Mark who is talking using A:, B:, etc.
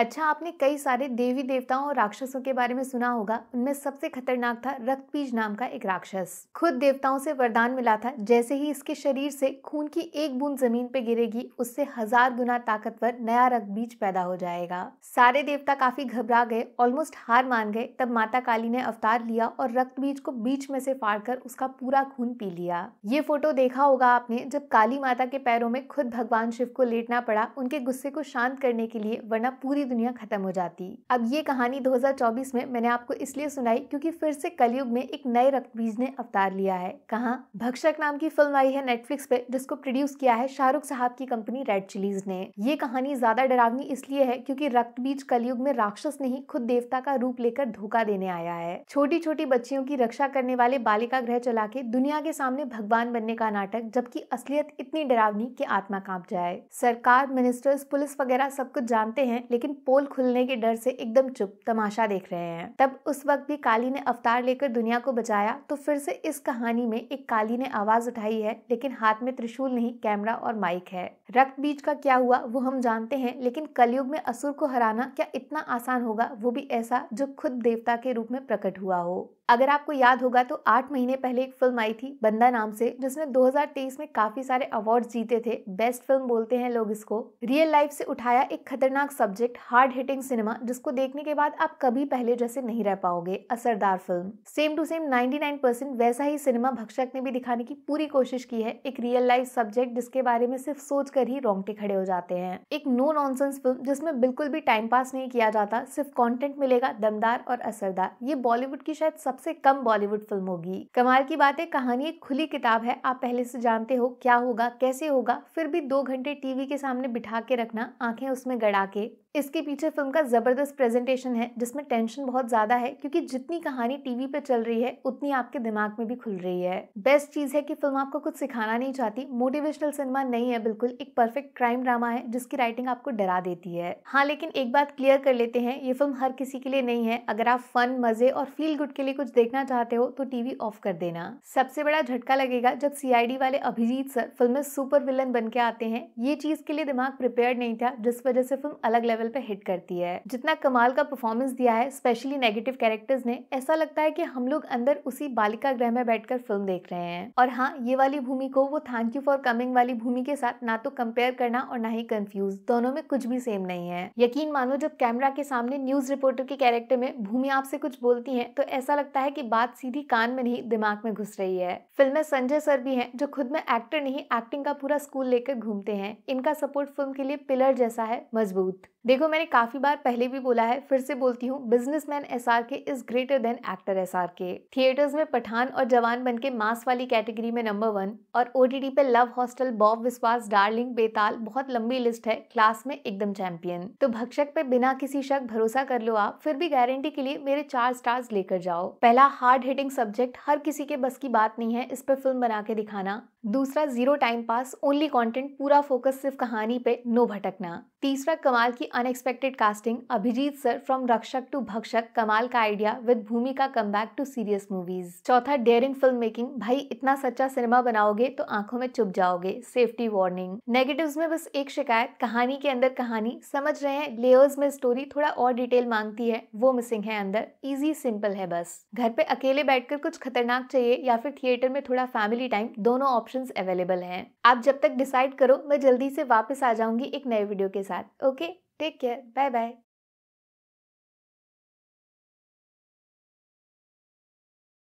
A: अच्छा आपने कई सारे देवी देवताओं और राक्षसों के बारे में सुना होगा उनमें सबसे खतरनाक था रक्तबीज नाम का एक राक्षस खुद देवताओं से वरदान मिला था जैसे ही इसके शरीर से खून की एक बूंद जमीन पे गिरेगी उससे हजार गुना ताकतवर नया रक्तबीज पैदा हो जाएगा सारे देवता काफी घबरा गए ऑलमोस्ट हार मान गए तब माता काली ने अवतार लिया और बीज को बीच में से फाड़ कर उसका पूरा खून पी लिया ये फोटो देखा होगा आपने जब काली माता के पैरों में खुद भगवान शिव को लेटना पड़ा उनके गुस्से को शांत करने के लिए वरना पूरी दुनिया खत्म हो जाती अब ये कहानी 2024 में मैंने आपको इसलिए सुनाई क्योंकि फिर से कलयुग में एक नए रक्तबीज ने अवतार लिया है कहा भक्षक नाम की फिल्म आई है नेटफ्लिक्स पे जिसको प्रोड्यूस किया है शाहरुख साहब की कंपनी रेड चिलीज ने ये कहानी ज्यादा डरावनी इसलिए है क्योंकि रक्तबीज कलयुग में राक्षस नहीं खुद देवता का रूप लेकर धोखा देने आया है छोटी छोटी बच्चियों की रक्षा करने वाले बालिका ग्रह चला के दुनिया के सामने भगवान बनने का नाटक जबकि असलियत इतनी डरावनी की आत्मा कांप जाए सरकार मिनिस्टर्स पुलिस वगैरह सब कुछ जानते हैं लेकिन पोल खुलने के डर से एकदम चुप तमाशा देख रहे हैं तब उस वक्त भी काली ने अवतार लेकर दुनिया को बचाया तो फिर से इस कहानी में एक काली ने आवाज उठाई है लेकिन हाथ में त्रिशूल नहीं कैमरा और माइक है रक्त बीज का क्या हुआ वो हम जानते हैं लेकिन कलयुग में असुर को हराना क्या इतना आसान होगा वो भी ऐसा जो खुद देवता के रूप में प्रकट हुआ हो अगर आपको याद होगा तो आठ महीने पहले एक फिल्म आई थी बंदा नाम से जिसने 2023 में काफी सारे अवार्ड जीते थे बेस्ट फिल्म बोलते हैं लोग इसको रियल लाइफ से उठाया एक खतरनाक सब्जेक्ट हार्ड हिटिंग सिनेमा जिसको देखने के बाद आप कभी पहले जैसे नहीं रह पाओगे असरदार film same to same 99% percent वैसा ही सिनेमा भक्षक ने भी दिखाने की पूरी कोशिश की है एक रियल लाइफ सब्जेक्ट जिसके बारे में सिर्फ सोच कर ही रोंगटे खड़े हो जाते हैं एक नो नॉनसेंस फिल्म जिसमें बिल्कुल भी टाइम पास नहीं किया जाता सिर्फ कॉन्टेंट मिलेगा दमदार और असरदार ये बॉलीवुड की शायद सबसे कम बॉलीवुड फिल्म होगी कमाल की बात है कहानी एक खुली किताब है आप पहले से जानते हो क्या होगा कैसे होगा फिर भी दो घंटे टीवी के सामने बिठा के रखना आंखें उसमें गड़ा के इसके पीछे फिल्म का ज़बरदस्त प्रेजेंटेशन है जिसमें टेंशन बहुत ज़्यादा है क्योंकि जितनी कहानी टीवी पे चल रही है उतनी आपके दिमाग में भी खुल रही है बेस्ट चीज़ है कि फिल्म आपको कुछ सिखाना नहीं चाहती मोटिवेशनल सिनेमा नहीं है बिल्कुल एक परफेक्ट क्राइम ड्रामा है जिसकी राइटिंग आपको डरा देती है हाँ लेकिन एक बात क्लियर कर लेते हैं ये फिल्म हर किसी के लिए नहीं है अगर आप फन मज़े और फील गुड के लिए कुछ देखना चाहते हो तो टीवी ऑफ कर देना सबसे बड़ा झटका लगेगा जब सी वाले अभिजीत सर फिल्म में सुपर विलन बन के आते हैं ये चीज़ के लिए दिमाग प्रिपेयर नहीं था जिस वजह से फिल्म अलग लेवल लेवल पे हिट करती है जितना कमाल का परफॉर्मेंस दिया है स्पेशली नेगेटिव कैरेक्टर्स ने ऐसा लगता है कि हम लोग अंदर उसी बालिका ग्रह में बैठकर फिल्म देख रहे हैं और हाँ ये वाली भूमि को वो थैंक यू फॉर कमिंग वाली भूमि के साथ ना तो कंपेयर करना और ना ही कंफ्यूज दोनों में कुछ भी सेम नहीं है यकीन मानो जब कैमरा के सामने न्यूज रिपोर्टर के कैरेक्टर में भूमि आपसे कुछ बोलती है तो ऐसा लगता है की बात सीधी कान में नहीं दिमाग में घुस रही है फिल्म में संजय सर भी है जो खुद में एक्टर नहीं एक्टिंग का पूरा स्कूल लेकर घूमते हैं इनका सपोर्ट फिल्म के लिए पिलर जैसा है मजबूत देखो मैंने काफी बार पहले भी बोला है फिर से बोलती हूँ businessman S R K is greater than actor S R K theatres में पठान और जवान बन के मास वाली कैटेगरी में नंबर वन और ओ टी टी पे love hostel Bob Biswas darling Betaal बहुत लंबी लिस्ट है क्लास में एकदम चैंपियन तो भक्षक पे बिना किसी शक भरोसा कर लो आप फिर भी गारंटी के लिए मेरे चार स्टार्स लेकर जाओ पहला हार्ड हिटिंग सब्जेक्ट हर किसी के बस की बात नहीं है इस पर फिल्म बना के दिखाना दूसरा zero time pass only content पूरा फोकस सिर्फ कहानी पे नो भटकना तीसरा कमाल की unexpected casting Abhijeet sir from Rakshak to Bhakshak कमाल का आइडिया विद भूमि का come back to serious movies चौथा डेयरिंग फिल्म मेकिंग भाई इतना सच्चा सिनेमा बनाओगे तो आंखों में चुप जाओगे सेफ्टी वार्निंग नेगेटिव में बस एक शिकायत कहानी के अंदर कहानी समझ रहे हैं लेयर्स में स्टोरी थोड़ा और डिटेल मांगती है वो मिसिंग है अंदर इजी सिंपल है बस घर पे अकेले बैठकर कुछ खतरनाक चाहिए या फिर थिएटर में थोड़ा फैमिली टाइम दोनों ऑप्शन ऑप्शंस अवेलेबल हैं आप जब तक डिसाइड करो मैं जल्दी से वापस आ जाऊंगी एक नए वीडियो के साथ okay take care bye bye